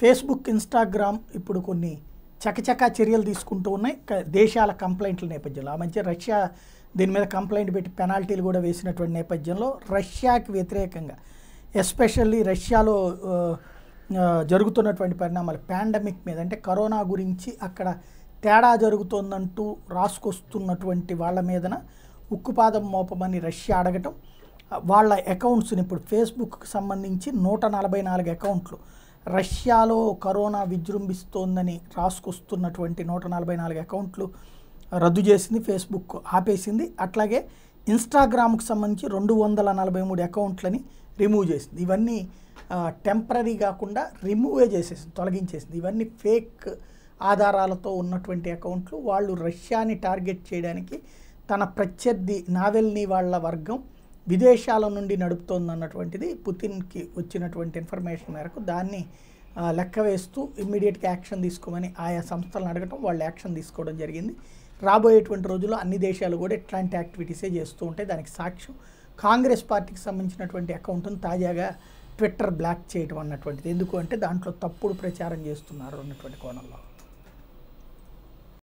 Facebook Instagram ఇప్పుడు కొన్ని చకచకా చర్యలు తీసుకుంటూ ఉన్నాయి దేశాల కంప్లైంట్ల నేపథ్యంలో ఆ మధ్య రష్యా దీని మీద కంప్లైంట్ పెట్టి పెనాల్టీలు కూడా వేసినటువంటి నేపథ్యంలో రష్యాకి వ్యతిరేకంగా ఎస్పెషల్లీ రష్యాలో జరుగుతున్నటువంటి పరిణామాలు పాండమిక్ మీద అంటే కరోనా గురించి అక్కడ తేడా జరుగుతోందంటూ రాసుకొస్తున్నటువంటి వాళ్ళ మీదన ఉక్కుపాదం మోపమని రష్యా అడగటం వాళ్ళ అకౌంట్స్ని ఇప్పుడు ఫేస్బుక్కి సంబంధించి నూట నలభై నాలుగు అకౌంట్లు రష్యాలో కరోనా విజృంభిస్తోందని రాసుకొస్తున్నటువంటి నూట నలభై నాలుగు అకౌంట్లు రద్దు చేసింది ఫేస్బుక్ ఆపేసింది అట్లాగే ఇన్స్టాగ్రామ్కి సంబంధించి రెండు వందల నలభై మూడు అకౌంట్లని రిమూవ్ చేసింది ఇవన్నీ టెంపరీ కాకుండా రిమూవే చేసేసింది తొలగించేసింది ఇవన్నీ ఫేక్ ఆధారాలతో ఉన్నటువంటి అకౌంట్లు వాళ్ళు రష్యాని టార్గెట్ చేయడానికి తన ప్రత్యర్థి నావెల్ని వాళ్ళ వర్గం విదేశాల నుండి నడుపుతోందన్నటువంటిది పుతిన్కి వచ్చినటువంటి ఇన్ఫర్మేషన్ మేరకు దాన్ని లెక్క వేస్తూ ఇమ్మీడియట్గా యాక్షన్ తీసుకోమని ఆయా సంస్థలను అడగటం వాళ్ళు యాక్షన్ తీసుకోవడం జరిగింది రాబోయేటువంటి రోజుల్లో అన్ని దేశాలు కూడా ఇట్లాంటి యాక్టివిటీసే చేస్తూ ఉంటాయి దానికి సాక్ష్యం కాంగ్రెస్ పార్టీకి సంబంధించినటువంటి అకౌంట్ను తాజాగా ట్విట్టర్ బ్లాక్ చేయడం అన్నటువంటిది ఎందుకు అంటే దాంట్లో తప్పుడు ప్రచారం చేస్తున్నారు అన్నటువంటి కోణంలో